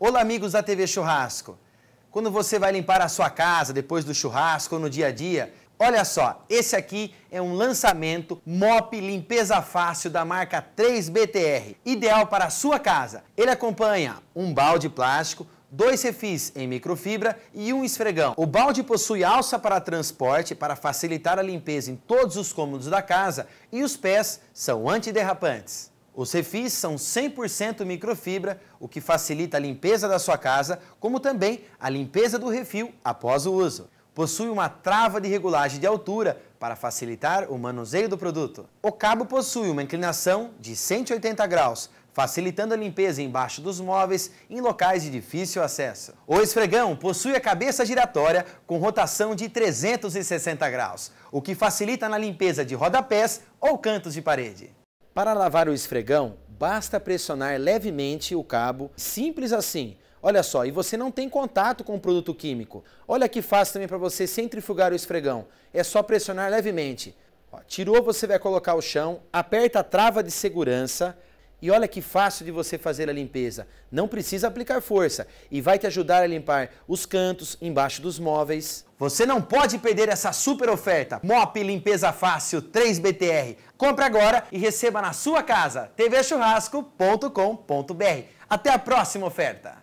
Olá, amigos da TV Churrasco. Quando você vai limpar a sua casa depois do churrasco ou no dia a dia, olha só, esse aqui é um lançamento MOP Limpeza Fácil da marca 3BTR, ideal para a sua casa. Ele acompanha um balde plástico, dois refis em microfibra e um esfregão. O balde possui alça para transporte para facilitar a limpeza em todos os cômodos da casa e os pés são antiderrapantes. Os refis são 100% microfibra, o que facilita a limpeza da sua casa, como também a limpeza do refil após o uso. Possui uma trava de regulagem de altura para facilitar o manuseio do produto. O cabo possui uma inclinação de 180 graus, facilitando a limpeza embaixo dos móveis em locais de difícil acesso. O esfregão possui a cabeça giratória com rotação de 360 graus, o que facilita na limpeza de rodapés ou cantos de parede. Para lavar o esfregão, basta pressionar levemente o cabo, simples assim. Olha só, e você não tem contato com o produto químico. Olha que fácil também para você centrifugar o esfregão. É só pressionar levemente. Ó, tirou, você vai colocar o chão, aperta a trava de segurança e olha que fácil de você fazer a limpeza. Não precisa aplicar força e vai te ajudar a limpar os cantos embaixo dos móveis. Você não pode perder essa super oferta. Mop Limpeza Fácil 3BTR. Compre agora e receba na sua casa. tvchurrasco.com.br. Até a próxima oferta.